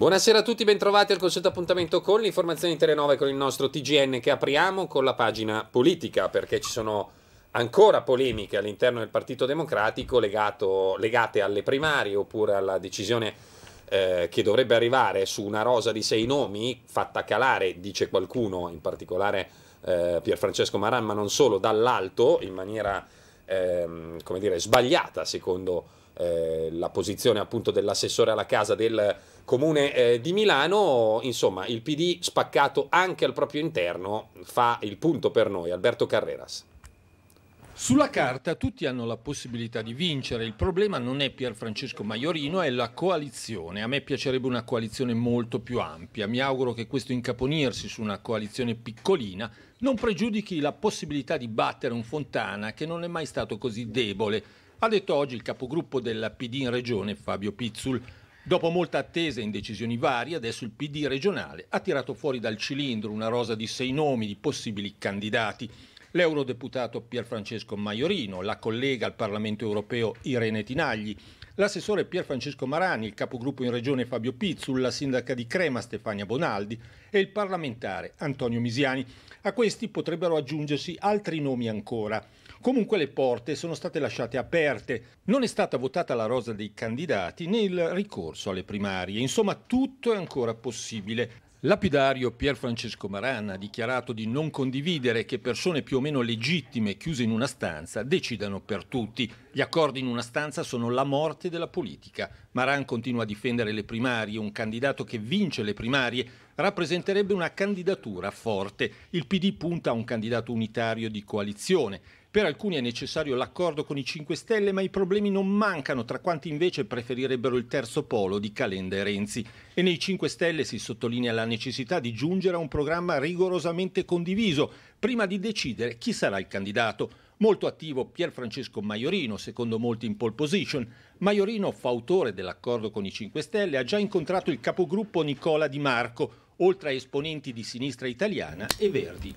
Buonasera a tutti, bentrovati al consueto appuntamento con l'informazione di Telenova e con il nostro TGN che apriamo con la pagina politica perché ci sono ancora polemiche all'interno del Partito Democratico legato, legate alle primarie oppure alla decisione eh, che dovrebbe arrivare su una rosa di sei nomi fatta calare, dice qualcuno, in particolare eh, Pierfrancesco Maran, ma non solo, dall'alto in maniera ehm, come dire, sbagliata secondo eh, la posizione appunto dell'assessore alla casa del comune eh, di Milano, insomma, il PD spaccato anche al proprio interno fa il punto per noi, Alberto Carreras. Sulla carta tutti hanno la possibilità di vincere, il problema non è Pier Francesco Maiorino, è la coalizione. A me piacerebbe una coalizione molto più ampia. Mi auguro che questo incaponirsi su una coalizione piccolina non pregiudichi la possibilità di battere un Fontana che non è mai stato così debole. Ha detto oggi il capogruppo della PD in regione Fabio Pizzul. Dopo molta attesa e indecisioni varie, adesso il PD regionale ha tirato fuori dal cilindro una rosa di sei nomi di possibili candidati. L'eurodeputato Pierfrancesco Maiorino, la collega al Parlamento europeo Irene Tinagli, l'assessore Pierfrancesco Marani, il capogruppo in regione Fabio Pizzul, la sindaca di Crema Stefania Bonaldi e il parlamentare Antonio Misiani. A questi potrebbero aggiungersi altri nomi ancora. Comunque le porte sono state lasciate aperte. Non è stata votata la rosa dei candidati né il ricorso alle primarie. Insomma, tutto è ancora possibile. Lapidario Pier Francesco Maran ha dichiarato di non condividere che persone più o meno legittime chiuse in una stanza decidano per tutti. Gli accordi in una stanza sono la morte della politica. Maran continua a difendere le primarie, un candidato che vince le primarie rappresenterebbe una candidatura forte. Il PD punta a un candidato unitario di coalizione per alcuni è necessario l'accordo con i 5 Stelle, ma i problemi non mancano tra quanti invece preferirebbero il terzo polo di Calenda e Renzi. E nei 5 Stelle si sottolinea la necessità di giungere a un programma rigorosamente condiviso prima di decidere chi sarà il candidato. Molto attivo Pier Francesco Maiorino, secondo molti in pole position. Maiorino, fautore dell'accordo con i 5 Stelle, ha già incontrato il capogruppo Nicola Di Marco, oltre a esponenti di sinistra italiana e Verdi.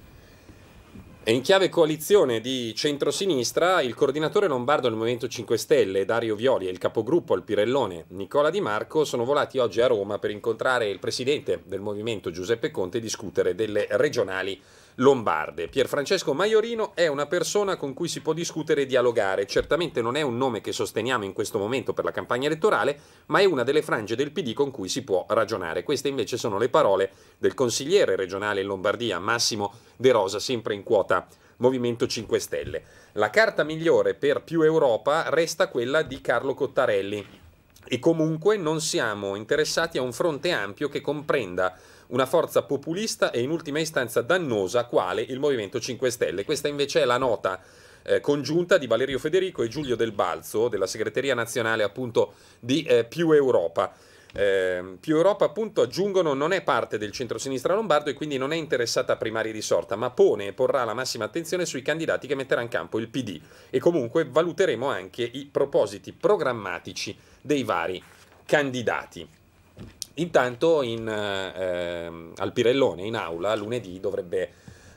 E In chiave coalizione di centrosinistra, il coordinatore lombardo del Movimento 5 Stelle, Dario Violi, e il capogruppo al Pirellone, Nicola Di Marco, sono volati oggi a Roma per incontrare il presidente del Movimento, Giuseppe Conte, e discutere delle regionali lombarde. Pierfrancesco Maiorino è una persona con cui si può discutere e dialogare, certamente non è un nome che sosteniamo in questo momento per la campagna elettorale, ma è una delle frange del PD con cui si può ragionare. Queste invece sono le parole del consigliere regionale in Lombardia, Massimo De Rosa, sempre in quota Movimento 5 Stelle. La carta migliore per più Europa resta quella di Carlo Cottarelli. E comunque non siamo interessati a un fronte ampio che comprenda una forza populista e in ultima istanza dannosa quale il Movimento 5 Stelle. Questa invece è la nota eh, congiunta di Valerio Federico e Giulio Del Balzo della segreteria nazionale appunto di eh, Più Europa. Eh, Più Europa appunto aggiungono non è parte del centro-sinistra lombardo e quindi non è interessata a primarie di sorta, ma pone e porrà la massima attenzione sui candidati che metterà in campo il PD e comunque valuteremo anche i propositi programmatici dei vari candidati. Intanto in, eh, ehm, al Pirellone in aula lunedì dovrebbe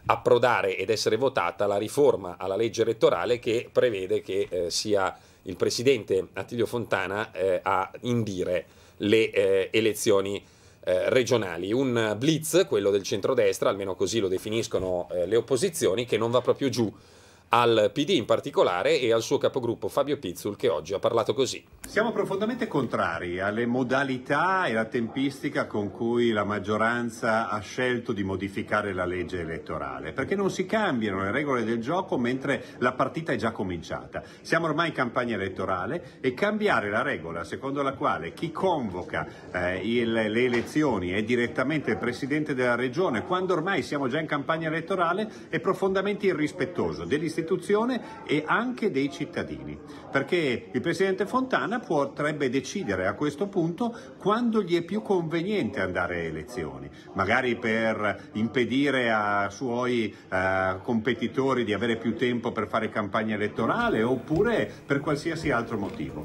approdare ed essere votata la riforma alla legge elettorale che prevede che eh, sia il presidente Attilio Fontana eh, a indire le eh, elezioni eh, regionali. Un blitz, quello del centrodestra, almeno così lo definiscono eh, le opposizioni, che non va proprio giù al PD in particolare e al suo capogruppo Fabio Pizzul che oggi ha parlato così. Siamo profondamente contrari alle modalità e alla tempistica con cui la maggioranza ha scelto di modificare la legge elettorale, perché non si cambiano le regole del gioco mentre la partita è già cominciata. Siamo ormai in campagna elettorale e cambiare la regola secondo la quale chi convoca eh, il, le elezioni è direttamente il Presidente della Regione, quando ormai siamo già in campagna elettorale, è profondamente irrispettoso degli dell'istituzione e anche dei cittadini, perché il Presidente Fontana potrebbe decidere a questo punto quando gli è più conveniente andare alle elezioni, magari per impedire a suoi eh, competitori di avere più tempo per fare campagna elettorale oppure per qualsiasi altro motivo.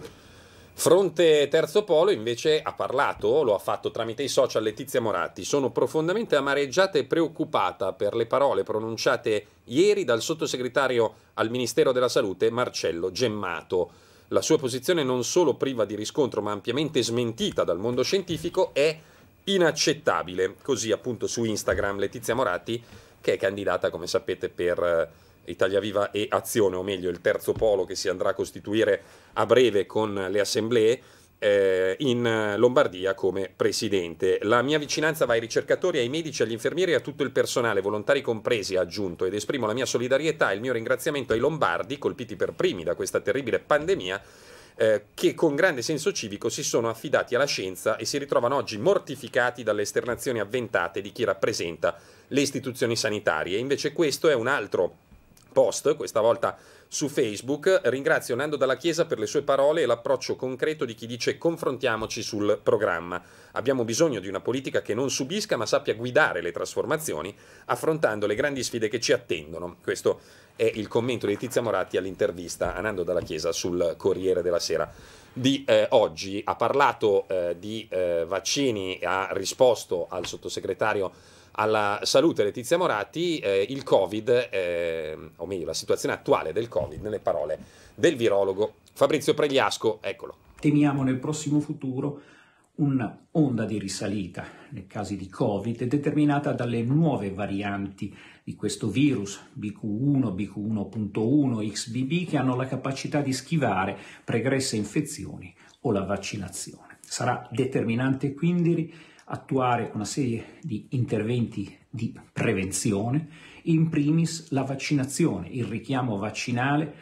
Fronte Terzo Polo invece ha parlato, lo ha fatto tramite i social Letizia Moratti. Sono profondamente amareggiata e preoccupata per le parole pronunciate ieri dal sottosegretario al Ministero della Salute Marcello Gemmato. La sua posizione non solo priva di riscontro ma ampiamente smentita dal mondo scientifico è inaccettabile. Così appunto su Instagram Letizia Moratti che è candidata come sapete per eh, Italia Viva e Azione, o meglio il terzo polo che si andrà a costituire a breve con le assemblee, eh, in Lombardia come presidente. La mia vicinanza va ai ricercatori, ai medici, agli infermieri e a tutto il personale, volontari compresi, ha aggiunto, ed esprimo la mia solidarietà e il mio ringraziamento ai lombardi, colpiti per primi da questa terribile pandemia, eh, che con grande senso civico si sono affidati alla scienza e si ritrovano oggi mortificati dalle esternazioni avventate di chi rappresenta le istituzioni sanitarie. Invece questo è un altro post, questa volta su Facebook. Ringrazio Nando Dalla Chiesa per le sue parole e l'approccio concreto di chi dice confrontiamoci sul programma. Abbiamo bisogno di una politica che non subisca ma sappia guidare le trasformazioni affrontando le grandi sfide che ci attendono. Questo è il commento di Tizia Moratti all'intervista a Nando Dalla Chiesa sul Corriere della Sera di eh, oggi. Ha parlato eh, di eh, vaccini, ha risposto al sottosegretario alla salute Letizia Moratti eh, il Covid, eh, o meglio la situazione attuale del Covid, nelle parole del virologo Fabrizio Pregliasco, eccolo. Temiamo nel prossimo futuro un'onda di risalita nei casi di Covid determinata dalle nuove varianti di questo virus BQ1, BQ1.1, XBB che hanno la capacità di schivare pregresse infezioni o la vaccinazione. Sarà determinante quindi attuare una serie di interventi di prevenzione, in primis la vaccinazione, il richiamo vaccinale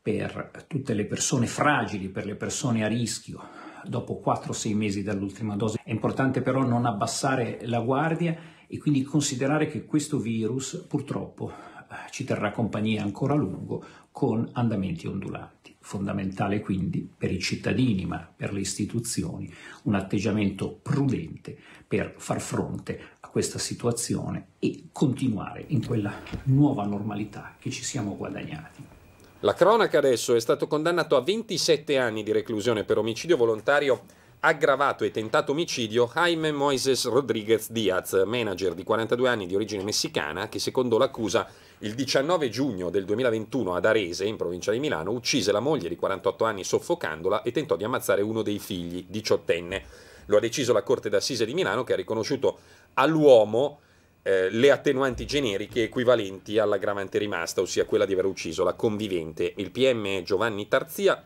per tutte le persone fragili, per le persone a rischio, dopo 4-6 mesi dall'ultima dose. È importante però non abbassare la guardia e quindi considerare che questo virus purtroppo eh, ci terrà compagnia ancora a lungo con andamenti ondulanti. Fondamentale quindi per i cittadini, ma per le istituzioni, un atteggiamento prudente per far fronte a questa situazione e continuare in quella nuova normalità che ci siamo guadagnati. La cronaca adesso è stato condannato a 27 anni di reclusione per omicidio volontario aggravato e tentato omicidio Jaime Moises Rodriguez Díaz, manager di 42 anni di origine messicana, che secondo l'accusa il 19 giugno del 2021 ad Arese, in provincia di Milano, uccise la moglie di 48 anni soffocandola e tentò di ammazzare uno dei figli, diciottenne. Lo ha deciso la Corte d'Assise di Milano che ha riconosciuto all'uomo eh, le attenuanti generiche equivalenti all'aggravante rimasta, ossia quella di aver ucciso la convivente. Il PM Giovanni Tarzia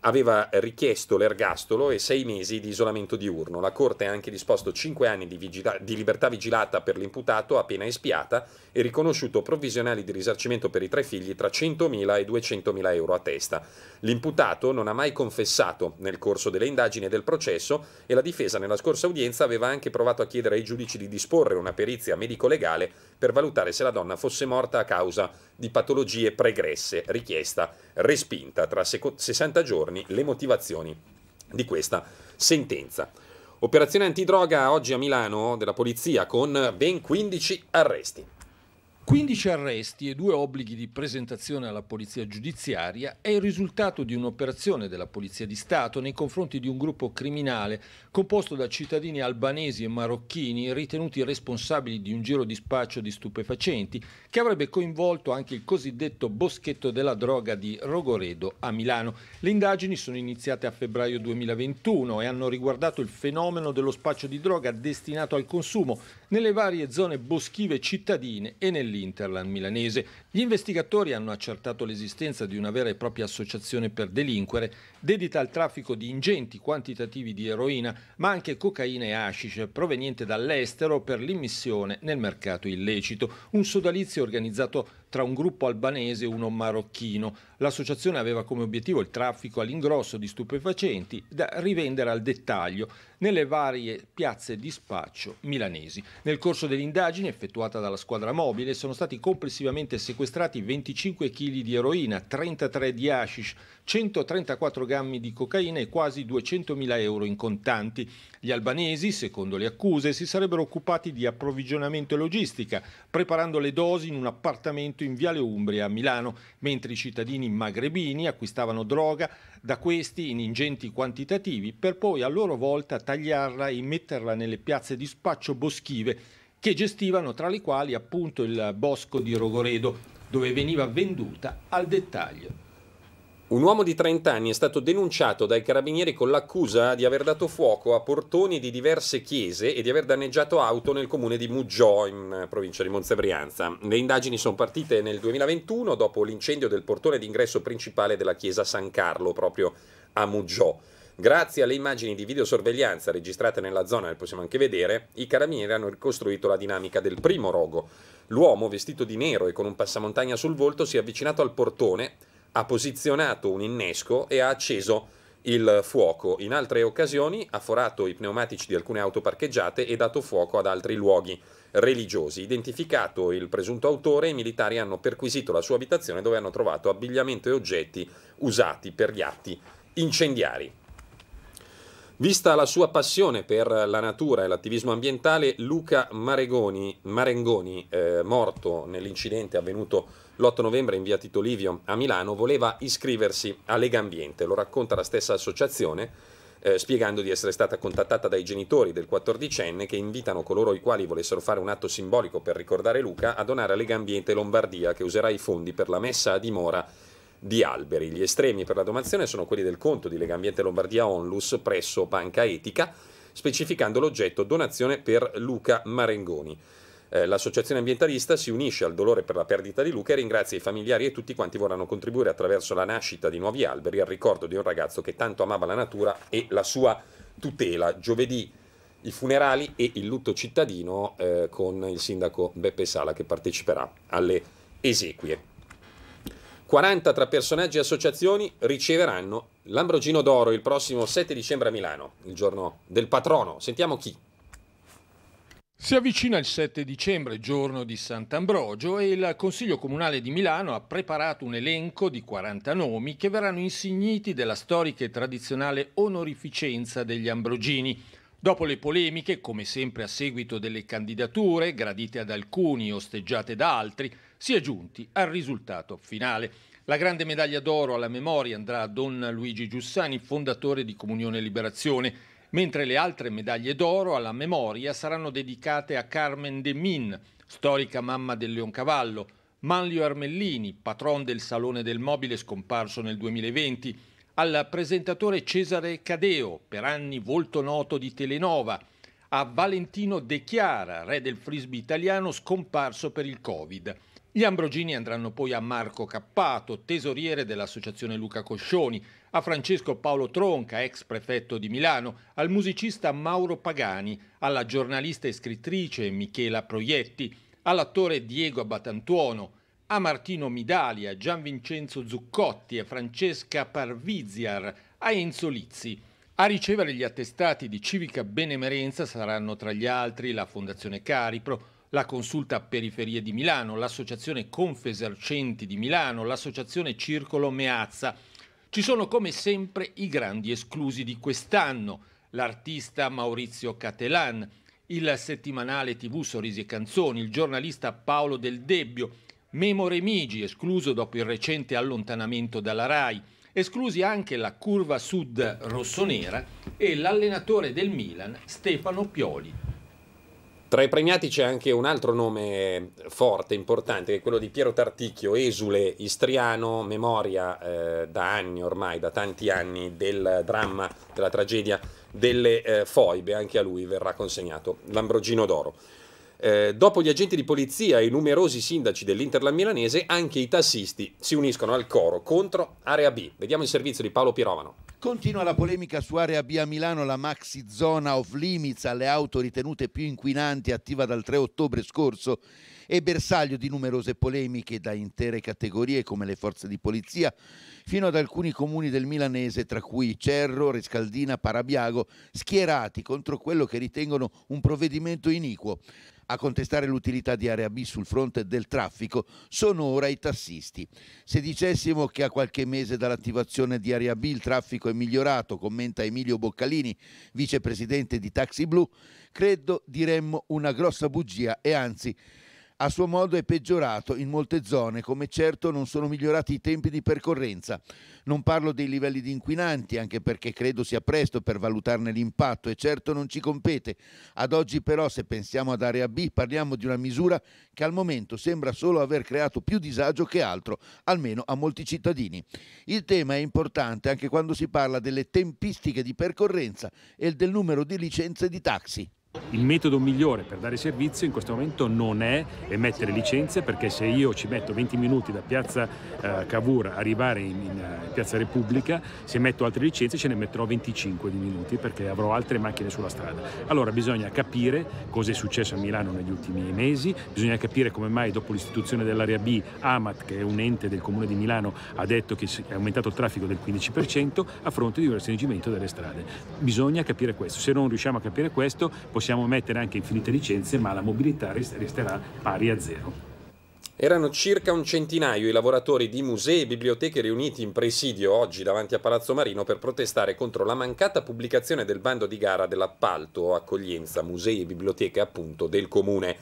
aveva richiesto l'ergastolo e sei mesi di isolamento diurno. La Corte ha anche disposto cinque anni di, vigila- di libertà vigilata per l'imputato appena espiata e riconosciuto provvisionali di risarcimento per i tre figli tra 100.000 e 200.000 euro a testa. L'imputato non ha mai confessato nel corso delle indagini e del processo e la difesa nella scorsa udienza aveva anche provato a chiedere ai giudici di disporre una perizia medico-legale per valutare se la donna fosse morta a causa di patologie pregresse, richiesta respinta tra 60 giorni giorni le motivazioni di questa sentenza. Operazione antidroga oggi a Milano della polizia con ben 15 arresti. 15 arresti e due obblighi di presentazione alla polizia giudiziaria è il risultato di un'operazione della Polizia di Stato nei confronti di un gruppo criminale composto da cittadini albanesi e marocchini ritenuti responsabili di un giro di spaccio di stupefacenti che avrebbe coinvolto anche il cosiddetto boschetto della droga di Rogoredo a Milano. Le indagini sono iniziate a febbraio 2021 e hanno riguardato il fenomeno dello spaccio di droga destinato al consumo nelle varie zone boschive cittadine e nell'Interland milanese. Gli investigatori hanno accertato l'esistenza di una vera e propria associazione per delinquere dedita al traffico di ingenti quantitativi di eroina, ma anche cocaina e hashish proveniente dall'estero per l'immissione nel mercato illecito, un sodalizio organizzato tra un gruppo albanese e uno marocchino. L'associazione aveva come obiettivo il traffico all'ingrosso di stupefacenti da rivendere al dettaglio nelle varie piazze di spaccio milanesi. Nel corso dell'indagine effettuata dalla squadra mobile sono stati complessivamente sequestrati 25 kg di eroina, 33 di hashish, 134 grammi di cocaina e quasi 200.000 euro in contanti. Gli albanesi, secondo le accuse, si sarebbero occupati di approvvigionamento e logistica, preparando le dosi in un appartamento in Viale Umbria a Milano, mentre i cittadini magrebini acquistavano droga da questi in ingenti quantitativi per poi a loro volta tagliarla e metterla nelle piazze di spaccio boschive che gestivano tra le quali appunto il bosco di Rogoredo, dove veniva venduta al dettaglio. Un uomo di 30 anni è stato denunciato dai carabinieri con l'accusa di aver dato fuoco a portoni di diverse chiese e di aver danneggiato auto nel comune di Muggiò, in provincia di Montebrianza. Le indagini sono partite nel 2021 dopo l'incendio del portone d'ingresso principale della chiesa San Carlo, proprio a Muggiò. Grazie alle immagini di videosorveglianza registrate nella zona, le possiamo anche vedere, i carabinieri hanno ricostruito la dinamica del primo rogo. L'uomo, vestito di nero e con un passamontagna sul volto, si è avvicinato al portone ha posizionato un innesco e ha acceso il fuoco. In altre occasioni ha forato i pneumatici di alcune auto parcheggiate e dato fuoco ad altri luoghi religiosi. Identificato il presunto autore, i militari hanno perquisito la sua abitazione dove hanno trovato abbigliamento e oggetti usati per gli atti incendiari. Vista la sua passione per la natura e l'attivismo ambientale, Luca Maregoni, Marengoni, eh, morto nell'incidente avvenuto l'8 novembre in via Tito Livio a Milano, voleva iscriversi a Lega Ambiente. Lo racconta la stessa associazione, eh, spiegando di essere stata contattata dai genitori del 14enne che invitano coloro i quali volessero fare un atto simbolico per ricordare Luca a donare a Lega Ambiente Lombardia, che userà i fondi per la messa a dimora di alberi. Gli estremi per la domazione sono quelli del conto di Legambiente Lombardia Onlus presso Banca Etica, specificando l'oggetto donazione per Luca Marengoni. Eh, l'associazione ambientalista si unisce al dolore per la perdita di Luca e ringrazia i familiari e tutti quanti vorranno contribuire attraverso la nascita di nuovi alberi al ricordo di un ragazzo che tanto amava la natura e la sua tutela. Giovedì i funerali e il lutto cittadino eh, con il sindaco Beppe Sala che parteciperà alle esequie. 40 tra personaggi e associazioni riceveranno l'Ambrogino d'Oro il prossimo 7 dicembre a Milano, il giorno del patrono. Sentiamo chi. Si avvicina il 7 dicembre, giorno di Sant'Ambrogio, e il Consiglio Comunale di Milano ha preparato un elenco di 40 nomi che verranno insigniti della storica e tradizionale onorificenza degli Ambrogini. Dopo le polemiche, come sempre a seguito delle candidature, gradite ad alcuni, e osteggiate da altri, si è giunti al risultato finale. La grande medaglia d'oro alla memoria andrà a Don Luigi Giussani, fondatore di Comunione e Liberazione, mentre le altre medaglie d'oro alla memoria saranno dedicate a Carmen De Min, storica mamma del Leoncavallo, Manlio Armellini, patron del Salone del Mobile scomparso nel 2020, al presentatore Cesare Cadeo, per anni volto noto di Telenova, a Valentino De Chiara, re del frisbee italiano scomparso per il Covid. Gli Ambrogini andranno poi a Marco Cappato, tesoriere dell'associazione Luca Coscioni, a Francesco Paolo Tronca, ex prefetto di Milano, al musicista Mauro Pagani, alla giornalista e scrittrice Michela Proietti, all'attore Diego Abatantuono, a Martino Midali, a Gianvincenzo Zuccotti, a Francesca Parviziar, a Enzo Lizzi. A ricevere gli attestati di civica benemerenza saranno tra gli altri la Fondazione Caripro, la Consulta Periferie di Milano, l'Associazione Confesercenti di Milano, l'Associazione Circolo Meazza. Ci sono come sempre i grandi esclusi di quest'anno, l'artista Maurizio Catelan, il settimanale TV Sorrisi e Canzoni, il giornalista Paolo Del Debbio, Memo Remigi, escluso dopo il recente allontanamento dalla RAI, esclusi anche la curva sud rossonera e l'allenatore del Milan Stefano Pioli. Tra i premiati c'è anche un altro nome forte, importante, che è quello di Piero Tarticchio, esule istriano, memoria eh, da anni ormai, da tanti anni, del dramma, della tragedia delle eh, foibe. Anche a lui verrà consegnato l'Ambrogino d'Oro. Eh, dopo gli agenti di polizia e i numerosi sindaci dell'Interland milanese, anche i tassisti si uniscono al coro contro Area B. Vediamo il servizio di Paolo Pirovano. Continua la polemica su area B a Milano, la maxi zona off limits alle auto ritenute più inquinanti attiva dal 3 ottobre scorso e bersaglio di numerose polemiche da intere categorie come le forze di polizia fino ad alcuni comuni del milanese tra cui Cerro, Rescaldina, Parabiago schierati contro quello che ritengono un provvedimento iniquo. A contestare l'utilità di Area B sul fronte del traffico sono ora i tassisti. Se dicessimo che a qualche mese dall'attivazione di Area B il traffico è migliorato, commenta Emilio Boccalini, vicepresidente di Taxi Blu, credo diremmo una grossa bugia e anzi a suo modo è peggiorato in molte zone, come certo non sono migliorati i tempi di percorrenza. Non parlo dei livelli di inquinanti, anche perché credo sia presto per valutarne l'impatto e certo non ci compete. Ad oggi però, se pensiamo ad area B, parliamo di una misura che al momento sembra solo aver creato più disagio che altro, almeno a molti cittadini. Il tema è importante anche quando si parla delle tempistiche di percorrenza e del numero di licenze di taxi. Il metodo migliore per dare servizio in questo momento non è emettere licenze perché se io ci metto 20 minuti da piazza eh, Cavour arrivare in, eh, in, piazza Repubblica, se metto altre licenze ce ne metterò 25 di minuti perché avrò altre macchine sulla strada. Allora bisogna capire cosa è successo a Milano negli ultimi mesi, bisogna capire come mai dopo l'istituzione dell'area B Amat, che è un ente del comune di Milano, ha detto che è aumentato il traffico del 15% a fronte di un restringimento delle strade. Bisogna capire questo, se non riusciamo a capire questo possiamo possiamo mettere anche infinite licenze, ma la mobilità resterà pari a zero. Erano circa un centinaio i lavoratori di musei e biblioteche riuniti in presidio oggi davanti a Palazzo Marino per protestare contro la mancata pubblicazione del bando di gara dell'appalto o accoglienza musei e biblioteche appunto del comune.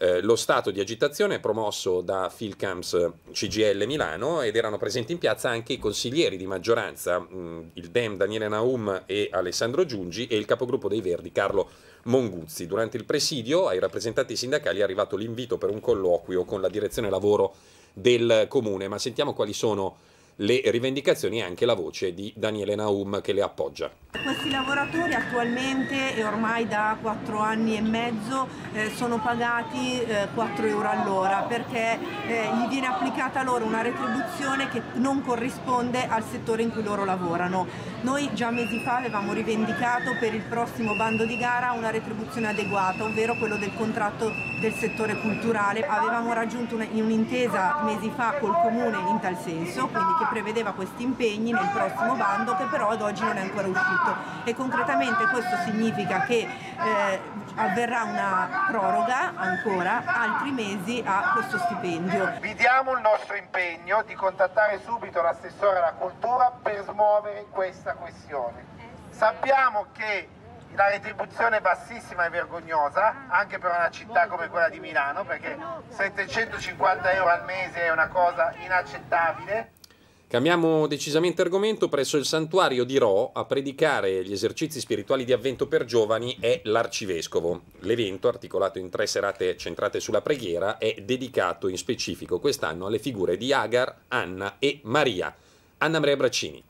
Eh, lo stato di agitazione promosso da Filcams CGL Milano ed erano presenti in piazza anche i consiglieri di maggioranza, mh, mm, il Dem Daniele Naum e Alessandro Giungi e il capogruppo dei Verdi Carlo Monguzzi. Durante il presidio ai rappresentanti sindacali è arrivato l'invito per un colloquio con la direzione lavoro del comune, ma sentiamo quali sono le rivendicazioni e anche la voce di Daniele Naum che le appoggia. Questi lavoratori attualmente e ormai da quattro anni e mezzo eh, sono pagati eh, 4 euro all'ora perché eh, gli viene applicata loro una retribuzione che non corrisponde al settore in cui loro lavorano. Noi già mesi fa avevamo rivendicato per il prossimo bando di gara una retribuzione adeguata, ovvero quello del contratto del settore culturale. Avevamo raggiunto un'intesa mesi fa col comune in tal senso, quindi che prevedeva questi impegni nel prossimo bando che però ad oggi non è ancora uscito e concretamente questo significa che eh, avverrà una proroga ancora altri mesi a questo stipendio. Vi diamo il nostro impegno di contattare subito l'assessore alla cultura per smuovere questa questione. Sappiamo che la retribuzione bassissima e vergognosa anche per una città come quella di Milano perché 750 euro al mese è una cosa inaccettabile Cambiamo decisamente argomento, presso il santuario di Ro a predicare gli esercizi spirituali di avvento per giovani è l'arcivescovo. L'evento, articolato in tre serate centrate sulla preghiera, è dedicato in specifico quest'anno alle figure di Agar, Anna e Maria. Anna Maria Braccini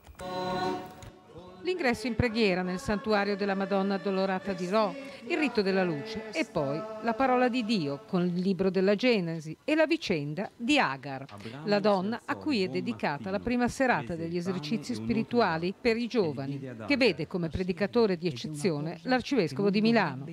l'ingresso in preghiera nel santuario della Madonna Dolorata di Ro, il rito della luce e poi la parola di Dio con il libro della Genesi e la vicenda di Agar, la donna a cui è dedicata la prima serata degli esercizi spirituali per i giovani, che vede come predicatore di eccezione l'arcivescovo di Milano.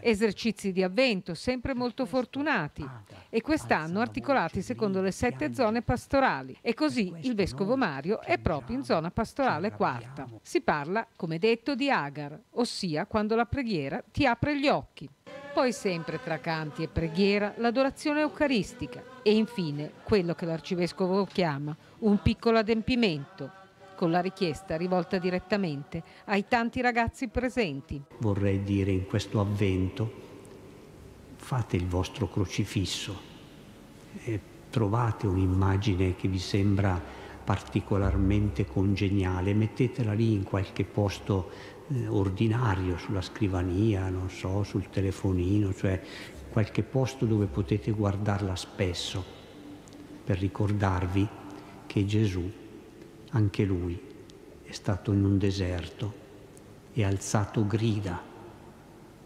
Esercizi di avvento sempre molto fortunati e quest'anno articolati secondo le sette zone pastorali e così il vescovo Mario è proprio in zona pastorale quarta. Si parla, come detto, di agar, ossia quando la preghiera ti apre gli occhi. Poi sempre tra canti e preghiera l'adorazione eucaristica e infine quello che l'arcivescovo chiama un piccolo adempimento, con la richiesta rivolta direttamente ai tanti ragazzi presenti. Vorrei dire in questo avvento fate il vostro crocifisso, trovate un'immagine che vi sembra particolarmente congeniale, mettetela lì in qualche posto eh, ordinario, sulla scrivania, non so, sul telefonino, cioè qualche posto dove potete guardarla spesso per ricordarvi che Gesù, anche lui, è stato in un deserto e ha alzato grida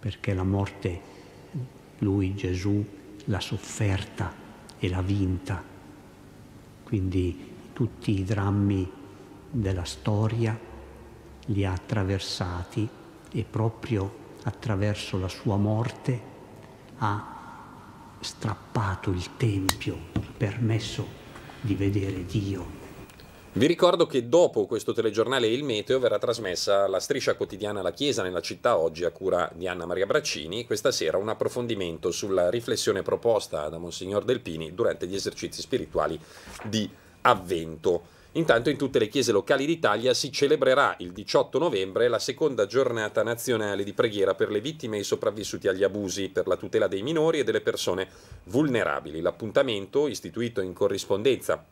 perché la morte, lui Gesù, l'ha sofferta e l'ha vinta. Quindi tutti i drammi della storia, li ha attraversati e proprio attraverso la sua morte ha strappato il Tempio, permesso di vedere Dio. Vi ricordo che dopo questo telegiornale Il Meteo verrà trasmessa la striscia quotidiana La Chiesa nella città oggi a cura di Anna Maria Braccini. Questa sera un approfondimento sulla riflessione proposta da Monsignor Delpini durante gli esercizi spirituali di avvento. Intanto in tutte le chiese locali d'Italia si celebrerà il 18 novembre la seconda giornata nazionale di preghiera per le vittime e i sopravvissuti agli abusi, per la tutela dei minori e delle persone vulnerabili. L'appuntamento, istituito in corrispondenza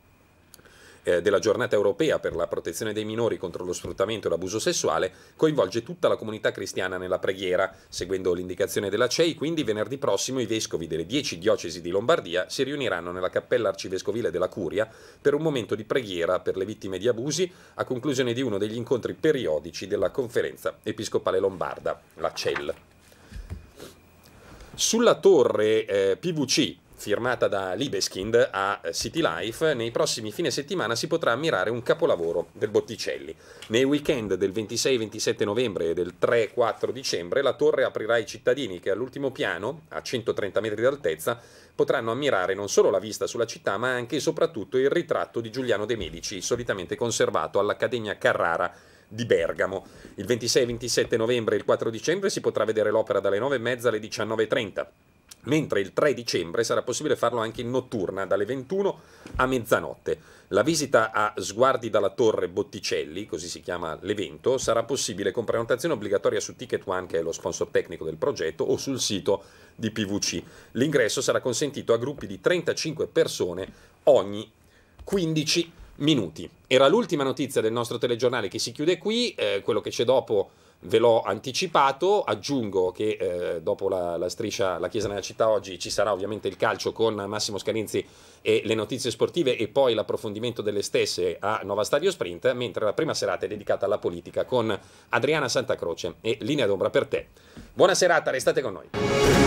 eh, della giornata europea per la protezione dei minori contro lo sfruttamento e l'abuso sessuale coinvolge tutta la comunità cristiana nella preghiera. Seguendo l'indicazione della CEI, quindi venerdì prossimo i vescovi delle 10 diocesi di Lombardia si riuniranno nella cappella arcivescovile della Curia per un momento di preghiera per le vittime di abusi a conclusione di uno degli incontri periodici della conferenza episcopale lombarda, la CEL. Sulla torre eh, PVC firmata da Libeskind a eh, City Life, nei prossimi fine settimana si potrà ammirare un capolavoro del Botticelli. Nei weekend del 26-27 novembre e del 3-4 dicembre la torre aprirà ai cittadini che all'ultimo piano, a 130 metri d'altezza, potranno ammirare non solo la vista sulla città ma anche e soprattutto il ritratto di Giuliano de' Medici, solitamente conservato all'Accademia Carrara di Bergamo. Il 26-27 novembre e il 4 dicembre si potrà vedere l'opera dalle 9.30 alle 19.30 mentre il 3 dicembre sarà possibile farlo anche in notturna dalle 21 a mezzanotte. La visita a Sguardi dalla Torre Botticelli, così si chiama l'evento, sarà possibile con prenotazione obbligatoria su Ticket One, che è lo sponsor tecnico del progetto, o sul sito di PVC. L'ingresso sarà consentito a gruppi di 35 persone ogni 15 minuti. Era l'ultima notizia del nostro telegiornale che si chiude qui, eh, quello che c'è dopo ve l'ho anticipato, aggiungo che eh, dopo la, la, striscia La Chiesa nella città oggi ci sarà ovviamente il calcio con Massimo Scalinzi e le notizie sportive e poi l'approfondimento delle stesse a Nova Stadio Sprint, mentre la prima serata è dedicata alla politica con Adriana Santacroce e Linea d'ombra per te. Buona serata, restate con noi.